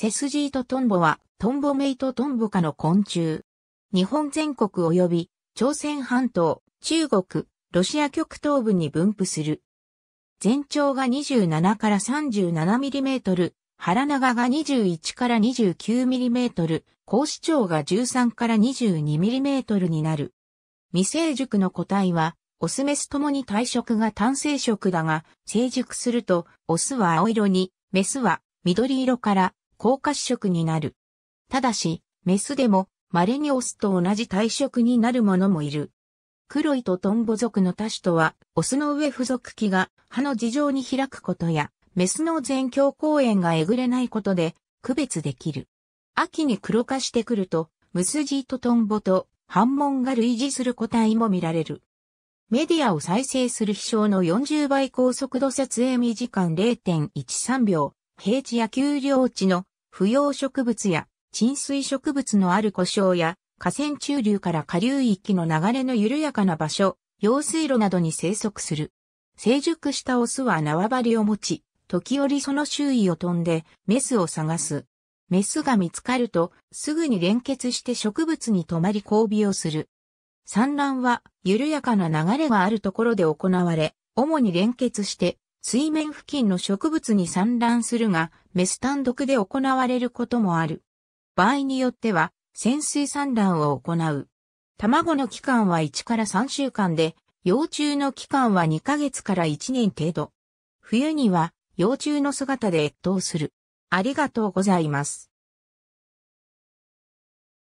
セスジートトンボはトンボメイトトンボ科の昆虫。日本全国及び朝鮮半島、中国、ロシア極東部に分布する。全長が27から37ミリメートル、腹長が21から29ミリメートル、高視長が13から22ミリメートルになる。未成熟の個体は、オスメスともに体色が単性色だが、成熟すると、オスは青色に、メスは緑色から高褐色になる。ただし、メスでも稀にオスと同じ体色になるものもいる。黒いとトンボ族の多種とは、オスの上付属器が歯の事情に開くことや、メスの全境公園がえぐれないことで区別できる。秋に黒化してくると、ムスジートトンボと反問が類似する個体も見られる。メディアを再生する飛翔の40倍高速度撮影時間0.13秒、平地や丘陵地の不要植物や沈水植物のある故障や河川中流から下流域の流れの緩やかな場所、用水路などに生息する。成熟したオスは縄張りを持ち、時折その周囲を飛んでメスを探す。メスが見つかるとすぐに連結して植物に止まり交尾をする。産卵は緩やかな流れがあるところで行われ、主に連結して水面付近の植物に産卵するが、メス単独で行われることもある。場合によっては、潜水産卵を行う。卵の期間は1から3週間で、幼虫の期間は2ヶ月から1年程度。冬には、幼虫の姿で越冬する。ありがとうございます。